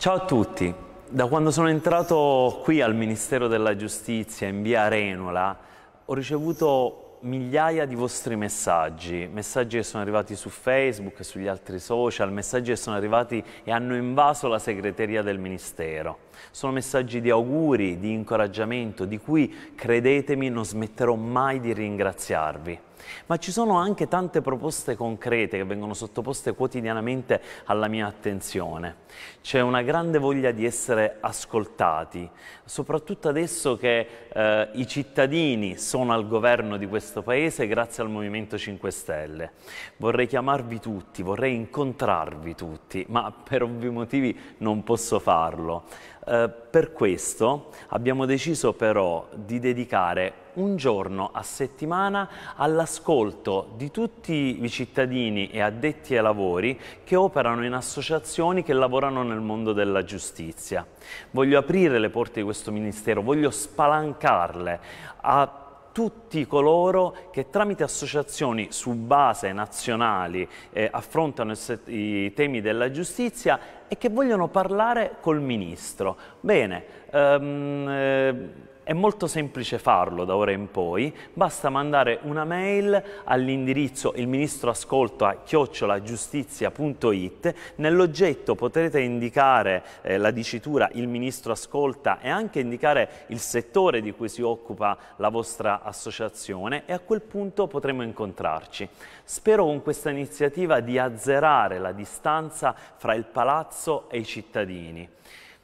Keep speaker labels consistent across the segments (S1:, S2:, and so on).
S1: Ciao a tutti, da quando sono entrato qui al Ministero della Giustizia in via Renola ho ricevuto migliaia di vostri messaggi, messaggi che sono arrivati su Facebook sugli altri social, messaggi che sono arrivati e hanno invaso la segreteria del Ministero. Sono messaggi di auguri, di incoraggiamento, di cui, credetemi, non smetterò mai di ringraziarvi ma ci sono anche tante proposte concrete che vengono sottoposte quotidianamente alla mia attenzione. C'è una grande voglia di essere ascoltati, soprattutto adesso che eh, i cittadini sono al governo di questo Paese grazie al Movimento 5 Stelle. Vorrei chiamarvi tutti, vorrei incontrarvi tutti, ma per ovvi motivi non posso farlo. Eh, per questo abbiamo deciso però di dedicare un giorno a settimana all'ascolto di tutti i cittadini e addetti ai lavori che operano in associazioni che lavorano nel mondo della giustizia. Voglio aprire le porte di questo Ministero, voglio spalancarle a tutti coloro che tramite associazioni su base nazionali eh, affrontano i temi della giustizia e che vogliono parlare col ministro. Bene, um, eh, è molto semplice farlo da ora in poi, basta mandare una mail all'indirizzo il ministro ascolto a chiocciolagiustizia.it, nell'oggetto potrete indicare eh, la dicitura il ministro ascolta e anche indicare il settore di cui si occupa la vostra associazione e a quel punto potremo incontrarci. Spero con questa iniziativa di azzerare la distanza fra il palazzo e i cittadini.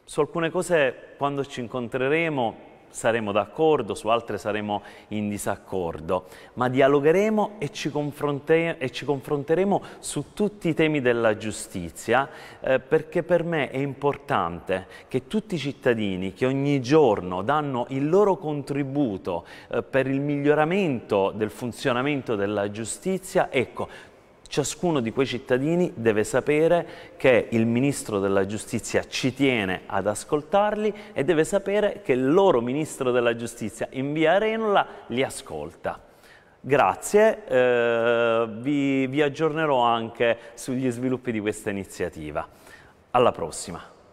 S1: Su alcune cose quando ci incontreremo saremo d'accordo, su altre saremo in disaccordo, ma dialogheremo e ci, e ci confronteremo su tutti i temi della giustizia eh, perché per me è importante che tutti i cittadini che ogni giorno danno il loro contributo eh, per il miglioramento del funzionamento della giustizia, ecco, Ciascuno di quei cittadini deve sapere che il Ministro della Giustizia ci tiene ad ascoltarli e deve sapere che il loro Ministro della Giustizia in via Renola li ascolta. Grazie, eh, vi, vi aggiornerò anche sugli sviluppi di questa iniziativa. Alla prossima!